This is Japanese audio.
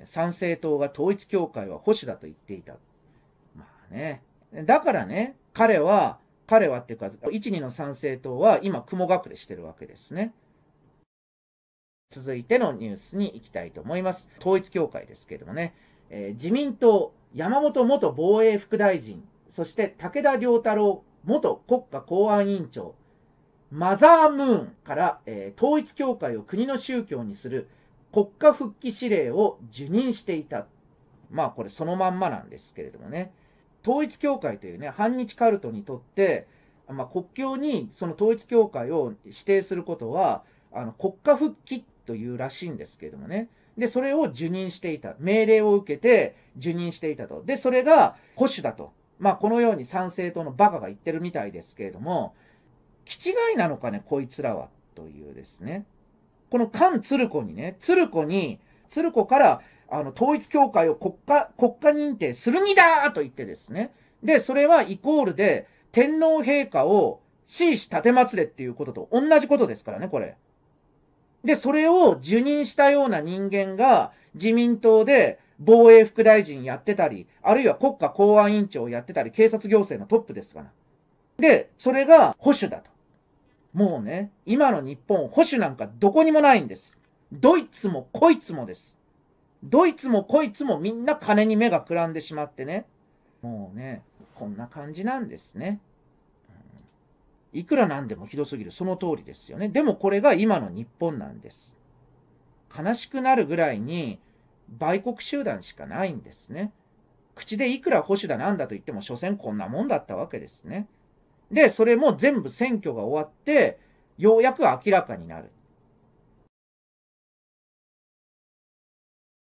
え参政党が統一教会は保守だと言っていた。まあね。だからね、彼は、彼はっていうか、1、2の参政党は今、雲隠れしてるわけですね。続いてのニュースに行きたいと思います。統一教会ですけどもね、えー、自民党、山本元防衛副大臣、そして武田良太郎元国家公安委員長、マザームーンから、えー、統一教会を国の宗教にする国家復帰指令を受任していた。まあこれそのまんまなんですけれどもね。統一教会というね、反日カルトにとって、まあ、国境にその統一教会を指定することは、あの国家復帰というらしいんですけれどもね。で、それを受任していた。命令を受けて受任していたと。で、それが保守だと。まあ、このように参政党のバカが言ってるみたいですけれども、気違いなのかね、こいつらは、というですね。この菅鶴子にね、鶴子に、鶴子から、あの、統一協会を国家、国家認定するにだと言ってですね。で、それはイコールで、天皇陛下を死し立てまつれっていうことと同じことですからね、これ。で、それを受任したような人間が自民党で防衛副大臣やってたり、あるいは国家公安委員長をやってたり、警察行政のトップですから。で、それが保守だと。もうね、今の日本、保守なんかどこにもないんです。ドイツもこいつもです。ドイツもこいつもみんな金に目がくらんでしまってね。もうね、こんな感じなんですね。うん、いくらなんでもひどすぎる。その通りですよね。でもこれが今の日本なんです。悲しくなるぐらいに、売国集団しかないんですね。口でいくら保守だなんだと言っても、所詮こんなもんだったわけですね。で、それも全部選挙が終わって、ようやく明らかになる。